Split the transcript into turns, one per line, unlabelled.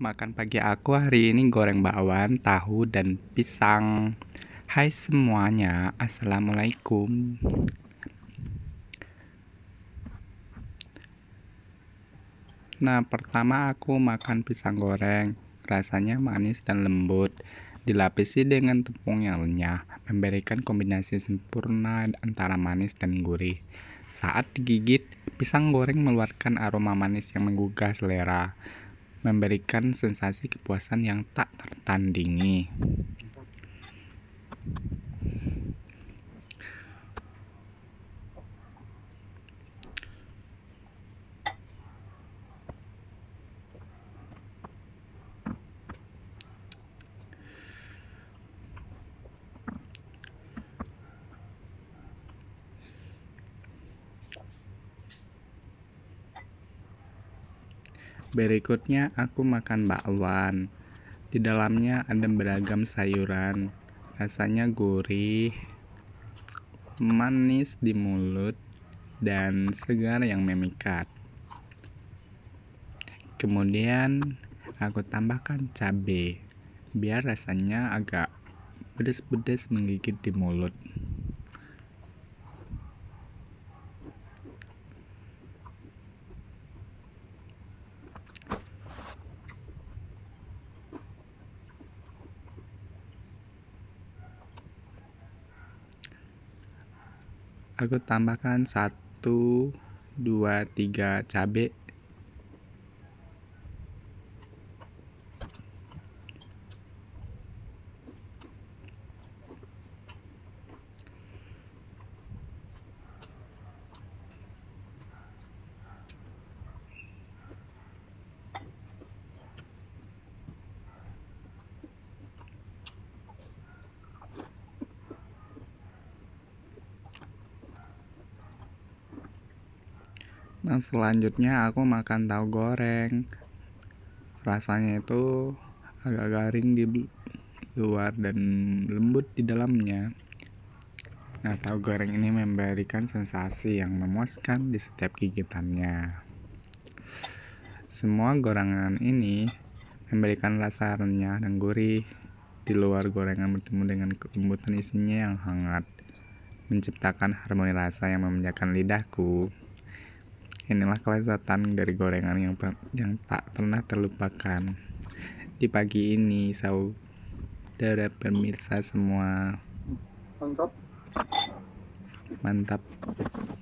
Makan pagi aku hari ini goreng bakwan, tahu, dan pisang. Hai semuanya, assalamualaikum. Nah, pertama aku makan pisang goreng. Rasanya manis dan lembut. Dilapisi dengan tepung yang renyah, memberikan kombinasi sempurna antara manis dan gurih. Saat digigit, pisang goreng mengeluarkan aroma manis yang menggugah selera memberikan sensasi kepuasan yang tak tertandingi. Berikutnya aku makan bakwan. Di dalamnya ada beragam sayuran. Rasanya gurih, manis di mulut, dan segar yang memikat. Kemudian aku tambahkan cabai biar rasanya agak pedes-pedes menggigit di mulut. aku tambahkan satu dua tiga cabai Nah, selanjutnya aku makan tahu goreng. Rasanya itu agak garing di luar dan lembut di dalamnya. Nah, tahu goreng ini memberikan sensasi yang memuaskan di setiap gigitannya. Semua gorengan ini memberikan rasa renyah dan gurih di luar gorengan bertemu dengan kelembutan isinya yang hangat, menciptakan harmoni rasa yang memanjakan lidahku. Inilah kelezatan dari gorengan yang yang tak pernah terlupakan. Di pagi ini, saudara pemirsa semua. Mantap. Mantap.